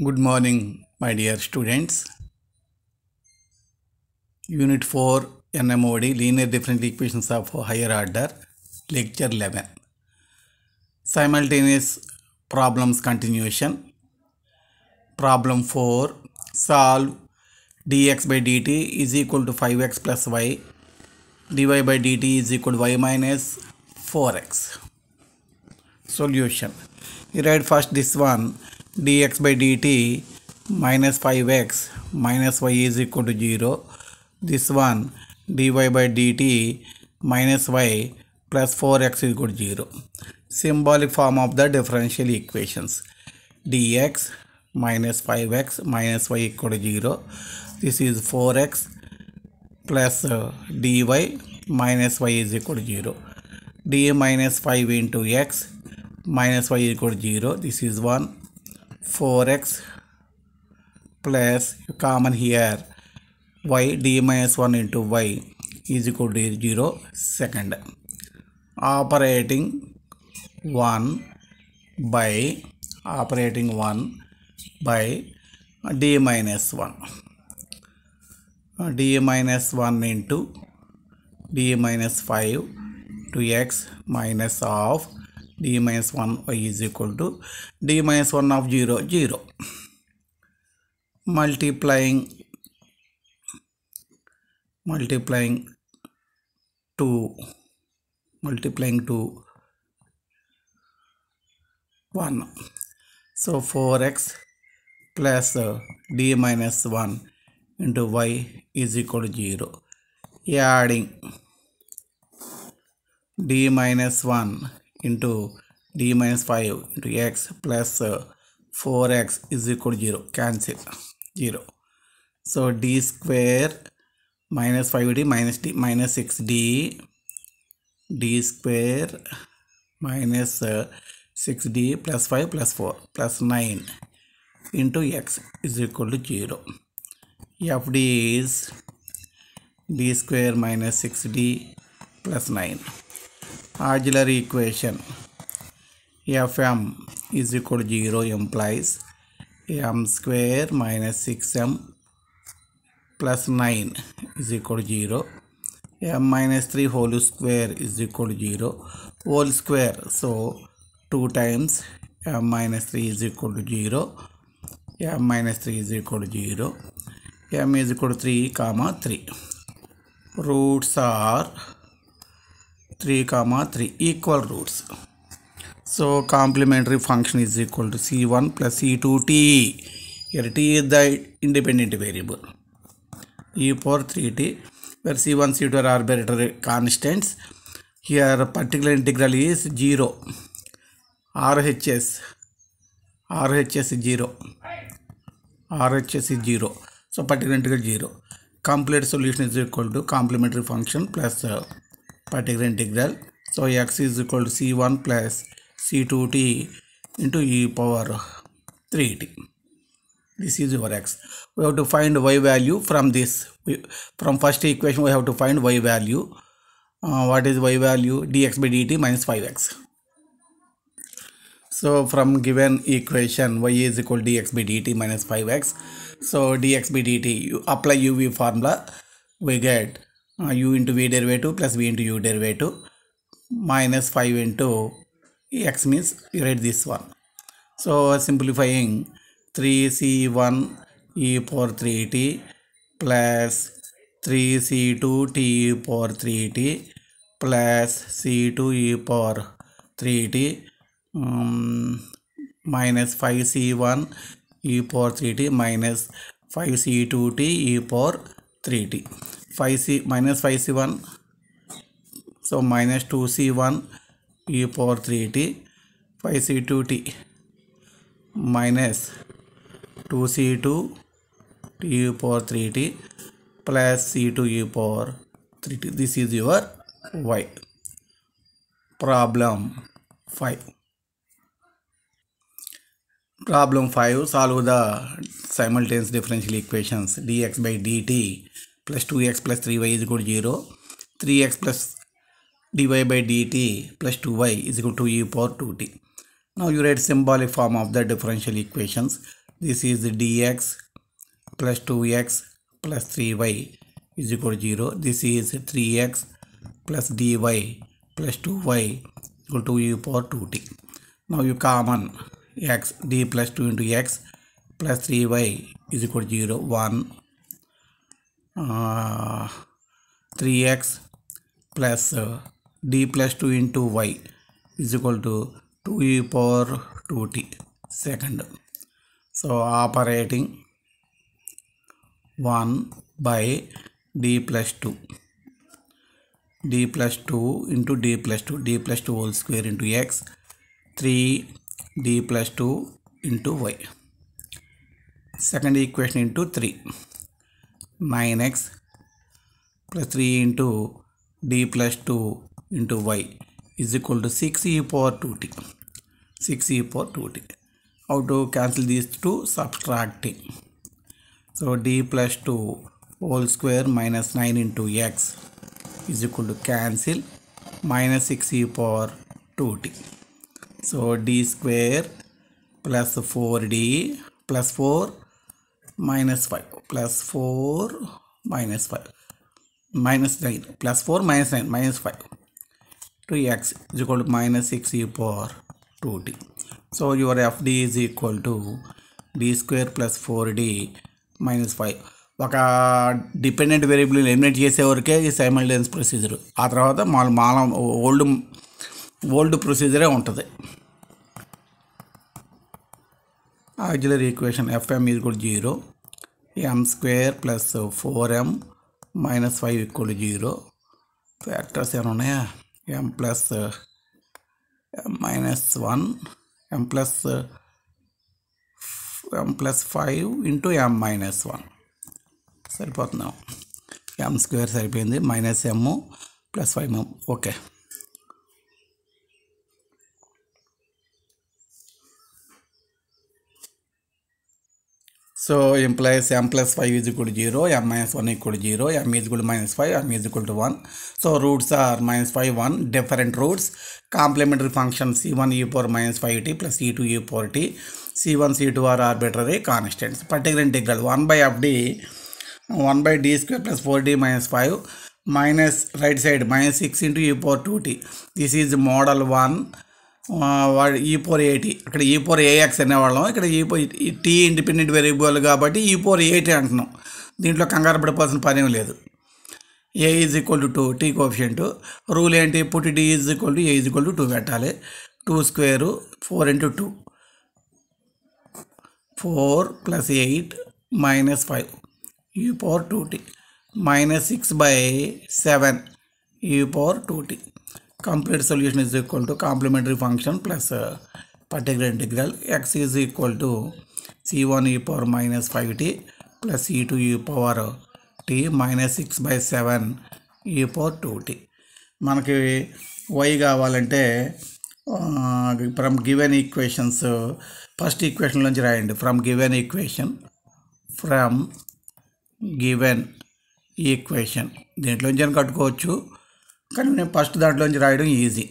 Good morning, my dear students. Unit 4 NMOD Linear Differential Equations of Higher Order, Lecture 11. Simultaneous Problems Continuation. Problem 4 Solve dx by dt is equal to 5x plus y, dy by dt is equal to y minus 4x. Solution. You write first this one dx by dt minus 5x minus y is equal to 0. This one dy by dt minus y plus 4x is equal to 0. Symbolic form of the differential equations dx minus 5x minus y equal to 0. This is 4x plus uh, dy minus y is equal to 0. d minus 5 into x minus y is equal to 0. This is 1 4x plus common here y d minus 1 into y is equal to 0 second operating 1 by operating 1 by d minus 1 uh, d minus 1 into d minus 5 to x minus of d minus 1 y is equal to d minus 1 of 0 0 multiplying multiplying 2 multiplying to 1 so 4x plus uh, d minus 1 into y is equal to 0 adding d minus 1 into d minus 5 into x plus 4x uh, is equal to 0 cancel 0 so d square minus 5d minus d minus 6d d square minus 6d uh, plus 5 plus 4 plus 9 into x is equal to 0 fd is d square minus 6d plus 9 auxiliary equation fm is equal to 0 implies m square minus 6m plus 9 is equal to 0 m minus 3 whole square is equal to 0 whole square so 2 times m minus 3 is equal to 0 m minus 3 is equal to 0 m is equal to 3 comma 3 roots are 3 comma 3 equal roots so complementary function is equal to c1 plus c2 t here t is the independent variable e for 3t where c1 c2 are arbitrary constants here particular integral is 0 RHS RHS is 0 RHS is 0 so particular integral 0 complete solution is equal to complementary function plus uh, particular integral. So x is equal to c1 plus c2t into e power 3t. This is your x. We have to find y value from this. We, from first equation we have to find y value. Uh, what is y value? dx by dt minus 5x. So from given equation y is equal to dx by dt minus 5x. So dx by dt, you apply uv formula, we get uh, u into v derivative plus v into u derivative minus 5 into x means you write this one. So simplifying 3c1 e power 3t plus 3c2 t e power 3t plus c2 e power 3t um, minus 5c1 e power 3t minus 5c2t e power 3t. Five C minus five C one so minus two C one e power three T five C two T minus two C two T e power three T plus C two e power three T this is your Y problem five problem five solve the simultaneous differential equations D X by D T plus 2x plus 3y is equal to 0. 3x plus dy by dt plus 2y is equal to e power 2t. Now you write symbolic form of the differential equations. This is dx plus 2x plus 3y is equal to 0. This is 3x plus dy plus 2y equal to e power 2t. Now you common x d plus 2 into x plus 3y is equal to 0, 1, uh, 3x plus uh, d plus 2 into y is equal to 2e power 2t second. So operating 1 by d plus 2 d plus 2 into d plus 2 d plus 2 whole square into x 3 d plus 2 into y second equation into 3 9x plus 3 into d plus 2 into y is equal to 6 e power 2t 6 e power 2t how to cancel these two subtracting so d plus 2 whole square minus 9 into x is equal to cancel minus 6 e power 2t so d square plus 4d plus 4 minus 5 plus four minus five minus nine plus four minus nine minus five to x is minus six e 6 two D so your your is equal to D square plus four D minus five ఒక dependent variable eliminate చేసేవరకే ఈ డెన్స్ procedure ఆ తర్వాత మాల్ మాల old old ప్రొసీజరే ఉంటుంది ఆక్జిలరీ ఈక్వేషన్ ఎఫ్ఎం ఈజ్ కూడా zero M square plus four M minus five equal zero factors ఏమైనా ఉన్నాయా M plus minus one M plus M plus five into M minus one సరిపోతున్నాం ఎం స్క్వేర్ సరిపోయింది minus M plus five okay so implies M plus five is equal zero M minus one equal zero M is equal minus five M is equal to one so roots are minus five one different roots complementary function C one e four minus five T plus e two e four tea c one C two are arbitrary constants particular integral one by F D one by D square plus four D minus five minus right side minus six into e four two T this is model one e four AT అక్కడ ఈ four AX అనేవాళ్ళం ఇక్కడ ఈ tea independent variable కాబట్టి ఈ four ఏటీ అంటున్నాం దీంట్లో కంగారు పడిపోవాల్సిన పనేం లేదు A is equal to two T coefficient rule ఏంటి పుట్టి D is equal to A is equal to two పెట్టాలి two square four into two four plus eight minus five e power two tea minus six by seven e power two T complete solution is equal to complementary function plus uh, particular integral x is equal to c1 e power minus 5t plus e2 e power t minus 6 by 7 e power 2t మనకి y కావాలంటే from given equations first equation నుంచి రాయండి from given equation from given equation దీంట్లోంచి కట్టుకోవచ్చు కానీ నేను first దాంట్లోంచి రాయడం easy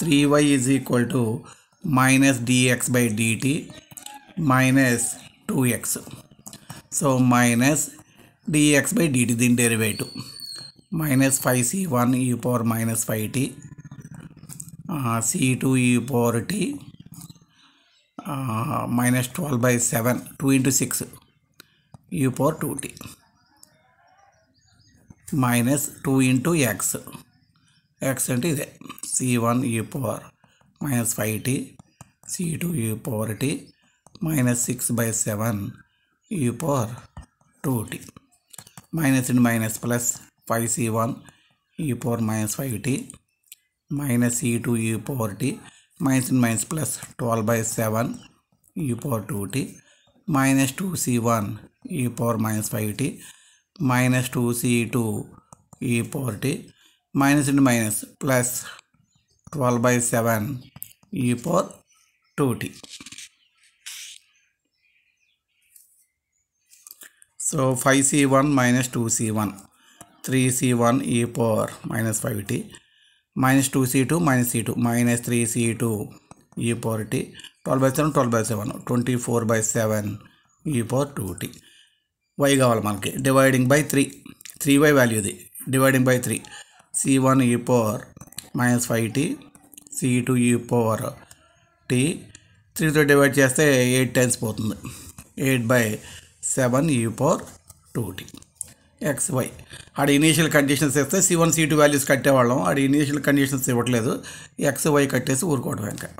three Y is equal to minus DX by DT minus two X so minus DX by DT దీని derivative minus five C one e power minus five T C two e power tea minus twelve by seven two into six e power two tea minus two into X ಆಕ್ಸಿಡೆಂಟ್ ಇದೆ C one e power minus five T C two e power T minus six by seven e power two T minus in minus plus five C one e power minus five T minus e two e power T minus in minus plus twelve by seven e power two T minus two C one e power minus five T minus two C two e power T minus in minus plus twelve by seven e power two T so five C one minus two C one three C one e power minus five T minus two C two minus C two minus three C two e power T twelve by seven twelve by seven twenty four by seven e power two T Y కావాలి మనకి dividing by three three Y వాల్యూది dividing by three one power minus five T C two e power T త్రీతో divide చేస్తే eight times పోతుంది eight by seven e power two T X Y ఆడ initial conditions ఇస్తే C one C two values కట్టేవాళ్ళం ఆడ initial conditions ఇవ్వట్లేదు X Y కట్టేసి ఊరుకోవడం ఇంకా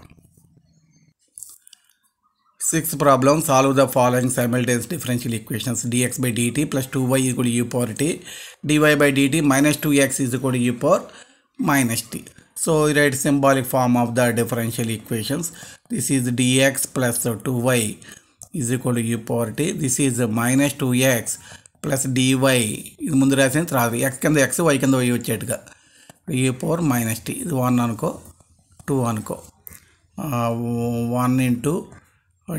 six problem solve the following simultaneous differential equations DX by DT plus two Y equal e power T DY by DT minus two X is equal e power minus tea so write symbolic form of the differential equations this is DX plus two why is equal e power T this is minus two X plus DY ఇది ముందు రాసిన తర్వాత X కింద X Y కింద Y వచ్చేట్టుగా e power minus T ఇది one అనుకో two అనుకో one uh, into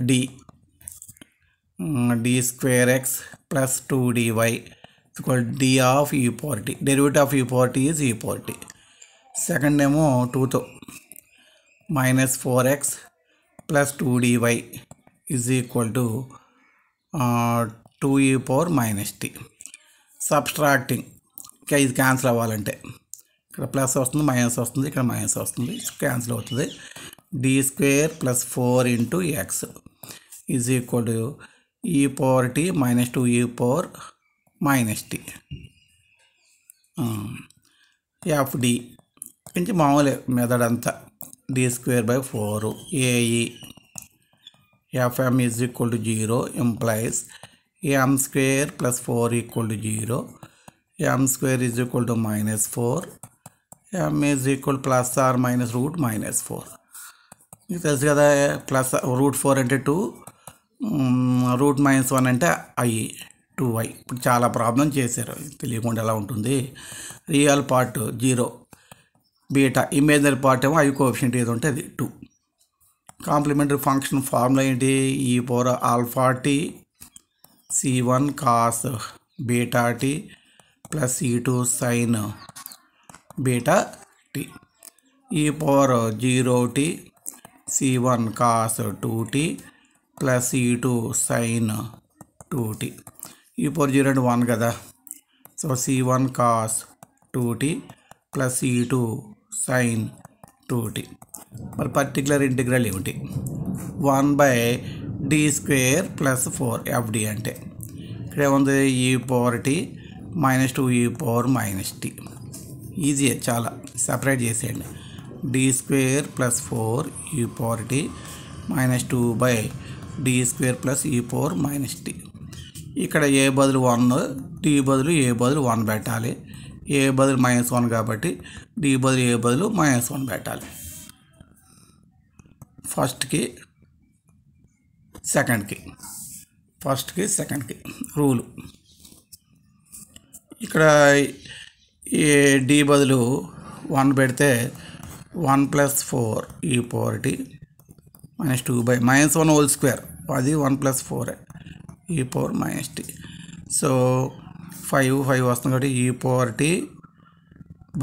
D D square X plus two DY equal D of e power T derivative of e power T is e power T second ఏమో టూతో minus four X plus two DY is equal to two e power minus T subtracting ఇంకా ఇది cancel అవ్వాలంటే ఇక్కడ plus వస్తుంది minus వస్తుంది ఇక్కడ minus వస్తుంది క్యాన్సిల్ అవుతుంది D square plus four into X is equal to e power T minus two e power minus T F D इंच मामूल method D square by four एई F M is equal to zero implies M square plus four equal to zero M square is equal to minus four M is equal plus or minus root minus four ఇది తెలుసు కదా plus root four అంటే two root minus one అంటే i two i ఇప్పుడు చాలా problem చేశారు తెలియకుండా ఎలా ఉంటుంది real part zero beta imaginary part ఏమో ఐ కోఎఫిషియంట్ ఏది ఉంటే అది టూ కాంప్లిమెంటరీ ఫంక్షన్ ఫార్ములా ఏంటి e power alpha t c one cos beta t plus e two sine beta t e power zero t one cos 2t plus two sine 2t e four zero అంటే one కదా so one cos 2t plus two sine 2t మరి particular integral ఏమిటి one by D square plus four FD అంటే ఇక్కడ ఏముంది e power tea minus two e power minus t easy చాలా separate చేసేయండి D square plus four e power t minus 2 by d square plus e power minus t ఇక్కడ ఏ బదులు one D బదులు ఏ బదులు one పెట్టాలి ఏ బదులు మైనస్ వన్ కాబట్టి D బదులు ఏ బదులు మైనస్ వన్ పెట్టాలి ఫస్ట్కి సెకండ్కి ఫస్ట్కి సెకండ్కి రూలు ఇక్కడ ఏ డీ బదులు వన్ పెడితే 1 plus 4 e power t minus 2 by minus 1 whole square what is 1 plus 4 e power minus t so 5 5 was e power t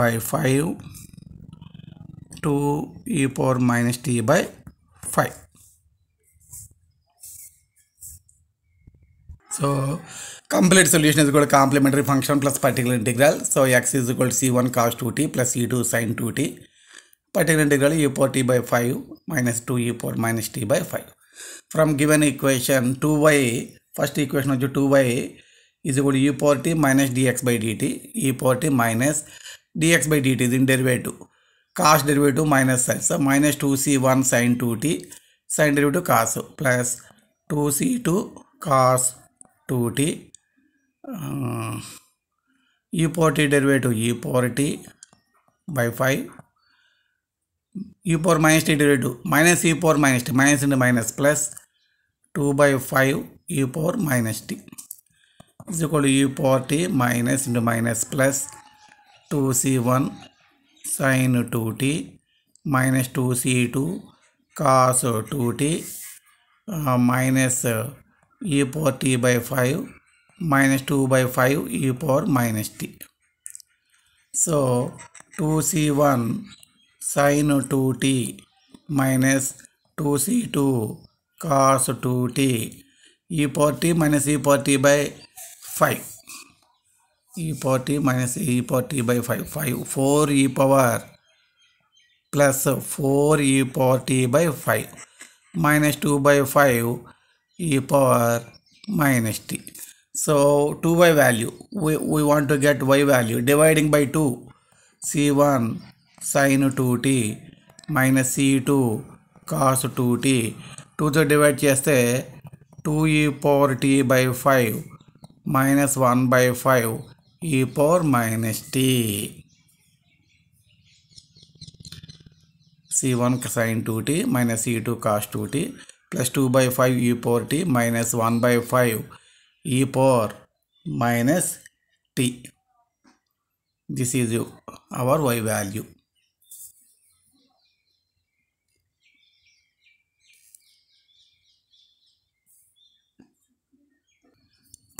by 5 2 e power minus t by 5 so complete solution is equal to complementary function plus particular integral so x is equal to c1 cos 2t plus c2 sin 2t particular integral e power t by five minus two e power minus t by five from given equation two y first equation two y is e power t minus dx by dt e power t minus dx by dt then derivative cos derivative minus minus two C one sine two t sine derivative का plus two C two cos two T e power t derivative you power t by five e power minus t divided to minus e power minus t minus into minus plus 2 by 5 e power minus t is equal to e power t minus into minus plus 2c1 sin 2t minus 2c2 cos 2t uh, minus uh, e power t by 5 minus 2 by 5 e power minus t. So 2c1 sin 2t minus 2c2 cos 2t e power t minus e power t by 5 e power t minus e power t by 5 5 4 e power plus 4 e power t by 5 minus 2 by 5 e power minus t so 2y value we, we want to get y value dividing by 2 c1 sine two t minus e two cos two t టూతో divide చేస్తే two e power t by five minus one by five e power minus t c one sine two tea minus e two cos two plus two by five e power tea minus one by five e power minus t this is you our y value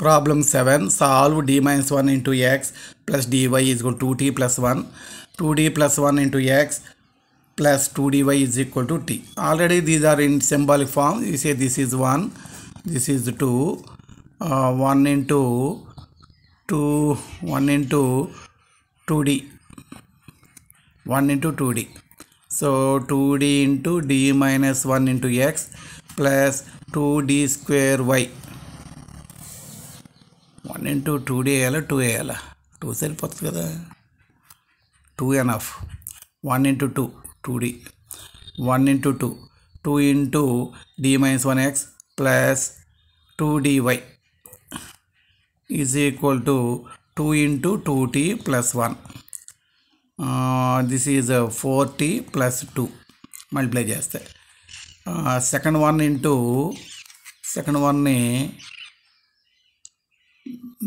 Problem 7. Solve d minus 1 into x plus dy is equal to 2t plus 1. 2d plus 1 into x plus 2dy is equal to t. Already these are in symbolic form. You say this is 1, this is 2. Uh, 1 into 2, 1 into 2d. 1 into 2d. So 2d into d minus 1 into x plus 2d square y one into two D వేయాలా two వేయాలా two సరిపోతుంది కదా two and half one into two two D one into two two into D minus one x plus two why is equal to two into two t plus one this is four t plus two multiply చేస్తే second one into second వన్ని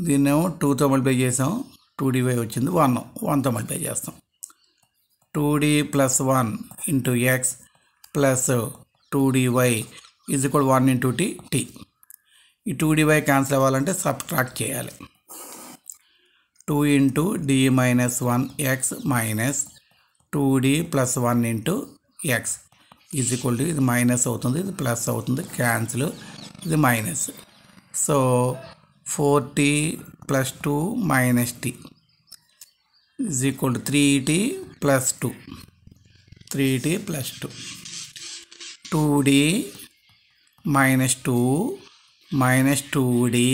దీన్నేమో టూతో multiply చేసాం two dy వచ్చింది one వన్తో multiply చేస్తాం two D plus one into x plus two dy is equal one into t t ఈ two dy cancel అవ్వాలంటే సబ్స్ట్రాక్ట్ చేయాలి two into D minus one x minus two D plus one into x is equal to ఇది minus అవుతుంది ఇది ప్లస్ అవుతుంది cancel ఇది minus so four t plus two minus t is equal to three t plus two three t plus two two D minus two minus two D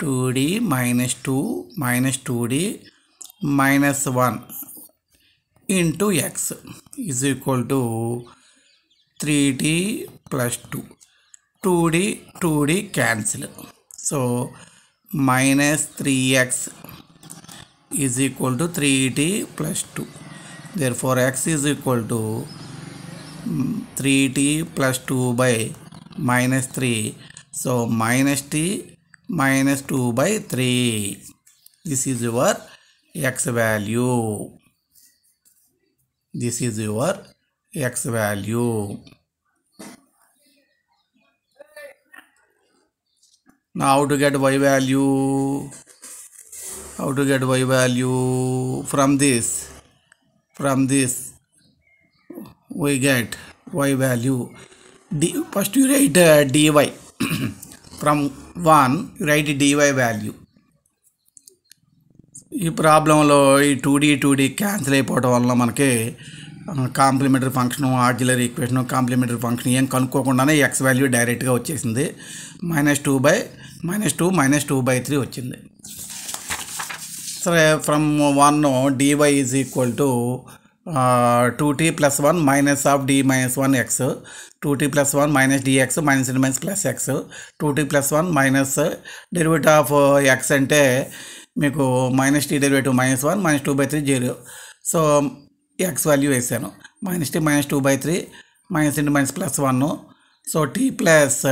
two D minus two minus two D minus one into x is equal to three t plus two two D two D cancel So minus 3x is equal to 3t plus 2. Therefore x is equal to 3t mm, plus 2 by minus 3. So minus t minus 2 by 3. This is your x value. This is your x value. Now how to get y value? How to get y value from this? From this we get y value. D, first you write uh, dy. from 1 you write dy value. ఈ ప్రాబ్లంలో ఈ two D two D cancel అయిపోవడం వల్ల మనకి complementary function auxiliary equation complementary function ఏం కనుక్కోకుండానే x value డైరెక్ట్గా వచ్చేసింది minus two by minus two minus two by three వచ్చింది సరే from one dy is equal to two t plus one minus of D minus one x two t plus one minus dx minus in minus plus x two t plus one minus derivate of X అంటే మీకు minus t derivative minus one minus two by three zero so x value వేసాను minus t minus two by three minus into minus plus one so t plus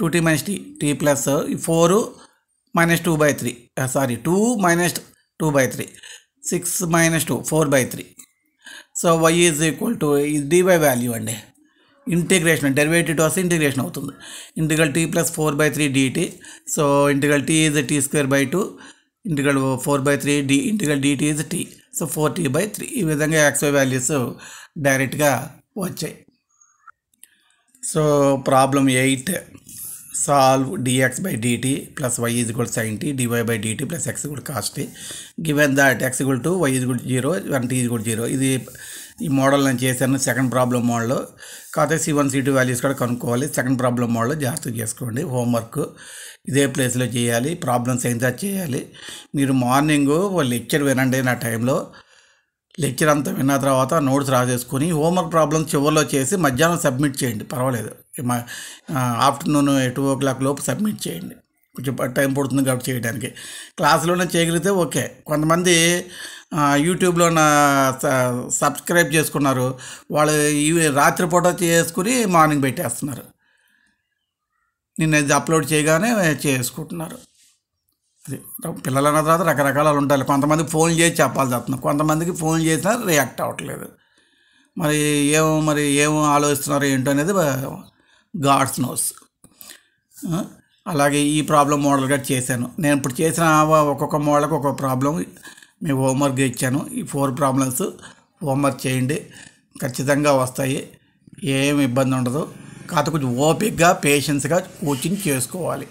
two tea minus t t plus four minus two by three sorry two minus two by three six minus two four by three so y is equal to d by value అండి integration derivative వస్తే integration అవుతుంది integral t plus four by three dt so integral t is t square by two integral four by three d integral dt is t so four t by three ఈ విధంగా y values డైరెక్ట్గా వచ్చాయి so problem eight solve dx by dt plus y is good sine t DY by by plus x good is given that x good two why is good zero one t equal zero ఇది ఈ model నేను చేశాను second problem model కాకపోతే c one C two values కూడా కనుక్కోవాలి second problem model జాగ్రత్తగా చేసుకోండి homework ఇదే ప్లేస్లో చేయాలి ప్రాబ్లమ్స్ అయిన చేయాలి మీరు వాళ్ళు లెక్చర్ వినండి నా టైంలో లెక్చర్ అంతా విన్న తర్వాత నోట్స్ రాసేసుకొని హోంవర్క్ ప్రాబ్లమ్స్ చివరిలో చేసి మధ్యాహ్నం సబ్మిట్ చేయండి పర్వాలేదు ఆఫ్టర్నూన్ టూ ఓ క్లాక్ లోపు సబ్మిట్ చేయండి కొంచెం టైం పడుతుంది కాబట్టి చేయడానికి క్లాసులోనే చేయగలిగితే ఓకే కొంతమంది యూట్యూబ్లో సబ్స్క్రైబ్ చేసుకున్నారు వాళ్ళు ఇవి రాత్రిపూట చేసుకుని మార్నింగ్ పెట్టేస్తున్నారు నిన్న ఇది అప్లోడ్ చేయగానే చేసుకుంటున్నారు పిల్లలు అన్న తర్వాత రకరకాలు ఉంటాయి కొంతమంది ఫోన్ చేసి చెప్పాల్సి వస్తుంది కొంతమందికి ఫోన్ చేసినా రియాక్ట్ అవ్వట్లేదు మరి ఏం మరి ఏం ఆలోచిస్తున్నారు ఏంటో అనేది గాడ్స్ నోస్ అలాగే ఈ ప్రాబ్లం మోడల్గా చేశాను నేను ఇప్పుడు చేసిన ఒక్కొక్క మోడల్కి ఒక్కొక్క ప్రాబ్లం మీ హోంవర్క్ ఇచ్చాను ఈ ఫోర్ ప్రాబ్లమ్స్ హోంవర్క్ చేయండి ఖచ్చితంగా వస్తాయి ఏం ఇబ్బంది ఉండదు కాకపోతే కొంచెం ఓపిక్గా పేషెన్స్గా కోచింగ్ చేసుకోవాలి